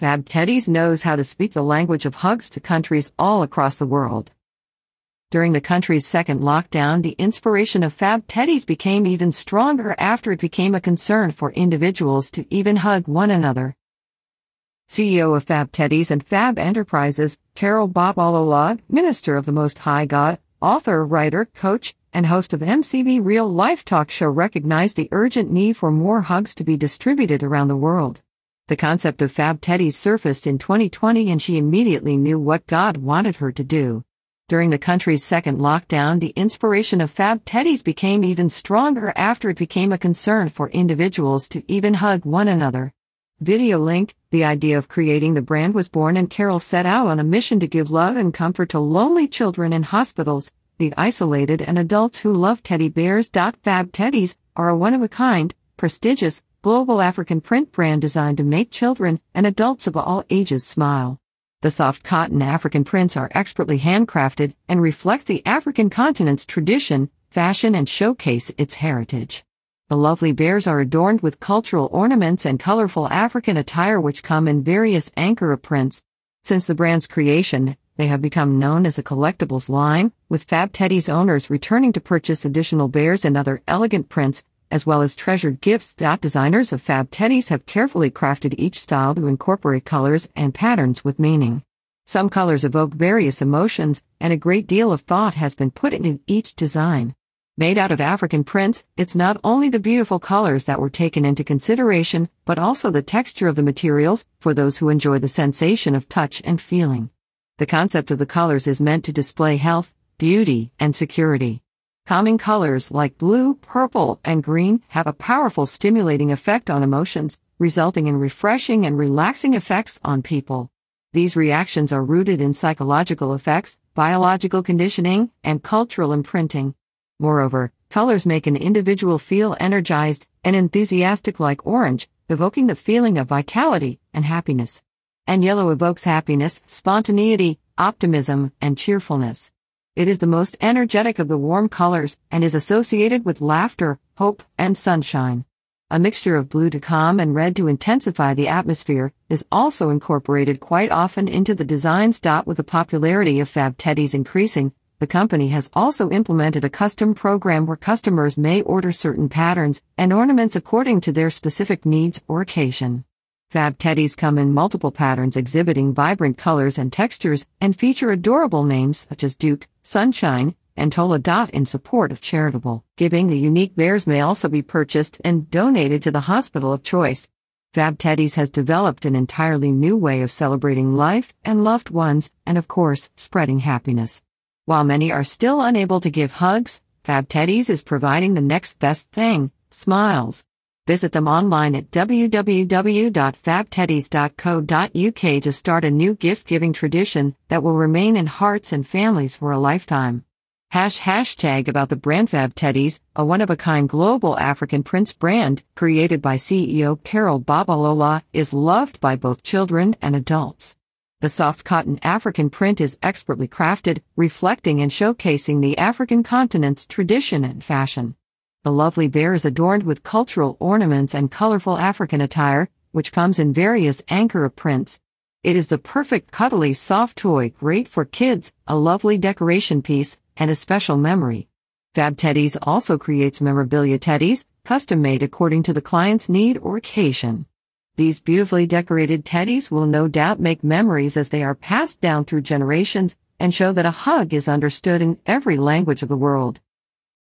Fab Teddy's knows how to speak the language of hugs to countries all across the world. During the country's second lockdown, the inspiration of Fab Teddy's became even stronger after it became a concern for individuals to even hug one another. CEO of Fab Teddy's and Fab Enterprises, Carol Bobalolog, Minister of the Most High God, author, writer, coach, and host of MCB Real Life Talk Show recognized the urgent need for more hugs to be distributed around the world. The concept of Fab Teddies surfaced in 2020 and she immediately knew what God wanted her to do. During the country's second lockdown, the inspiration of Fab Teddies became even stronger after it became a concern for individuals to even hug one another. Video link The idea of creating the brand was born, and Carol set out on a mission to give love and comfort to lonely children in hospitals, the isolated, and adults who love teddy bears. Fab Teddies are a one of a kind, prestigious, global African print brand designed to make children and adults of all ages smile. The soft cotton African prints are expertly handcrafted and reflect the African continent's tradition, fashion, and showcase its heritage. The lovely bears are adorned with cultural ornaments and colorful African attire which come in various Ankara prints. Since the brand's creation, they have become known as a collectibles line, with Fab Teddy's owners returning to purchase additional bears and other elegant prints as well as treasured gifts. Designers of Fab Teddies have carefully crafted each style to incorporate colors and patterns with meaning. Some colors evoke various emotions, and a great deal of thought has been put into each design. Made out of African prints, it's not only the beautiful colors that were taken into consideration, but also the texture of the materials for those who enjoy the sensation of touch and feeling. The concept of the colors is meant to display health, beauty, and security. Common colors like blue, purple, and green have a powerful stimulating effect on emotions, resulting in refreshing and relaxing effects on people. These reactions are rooted in psychological effects, biological conditioning, and cultural imprinting. Moreover, colors make an individual feel energized and enthusiastic like orange, evoking the feeling of vitality and happiness. And yellow evokes happiness, spontaneity, optimism, and cheerfulness. It is the most energetic of the warm colors and is associated with laughter, hope, and sunshine. A mixture of blue to calm and red to intensify the atmosphere is also incorporated quite often into the designs. With the popularity of Fab Teddy's increasing, the company has also implemented a custom program where customers may order certain patterns and ornaments according to their specific needs or occasion. Fab Teddies come in multiple patterns exhibiting vibrant colors and textures and feature adorable names such as Duke, Sunshine, and Tola. Dot In support of charitable giving, the unique bears may also be purchased and donated to the hospital of choice. Fab Teddy's has developed an entirely new way of celebrating life and loved ones, and of course, spreading happiness. While many are still unable to give hugs, Fab Teddy's is providing the next best thing smiles. Visit them online at www.fabteddies.co.uk to start a new gift giving tradition that will remain in hearts and families for a lifetime. Hash hashtag about the brand Fab Teddies, a one of a kind global African Prince brand created by CEO Carol Babalola, is loved by both children and adults. The soft cotton African print is expertly crafted, reflecting and showcasing the African continent's tradition and fashion. The lovely bear is adorned with cultural ornaments and colorful African attire, which comes in various Ankara prints. It is the perfect cuddly soft toy, great for kids, a lovely decoration piece, and a special memory. Fab Teddies also creates memorabilia teddies, custom made according to the client's need or occasion. These beautifully decorated teddies will no doubt make memories as they are passed down through generations and show that a hug is understood in every language of the world.